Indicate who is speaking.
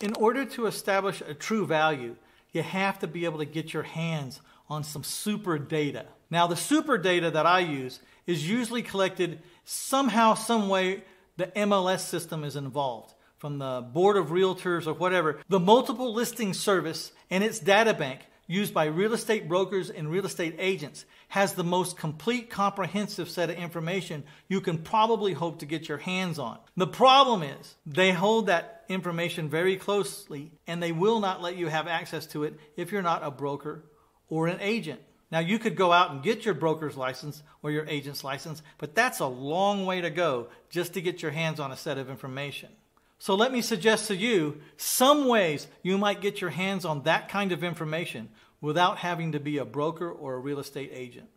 Speaker 1: In order to establish a true value, you have to be able to get your hands on some super data. Now, the super data that I use is usually collected somehow, some way, the MLS system is involved from the Board of Realtors or whatever. The multiple listing service and its data bank used by real estate brokers and real estate agents has the most complete comprehensive set of information you can probably hope to get your hands on. The problem is they hold that information very closely and they will not let you have access to it if you're not a broker or an agent. Now, you could go out and get your broker's license or your agent's license, but that's a long way to go just to get your hands on a set of information. So let me suggest to you some ways you might get your hands on that kind of information without having to be a broker or a real estate agent.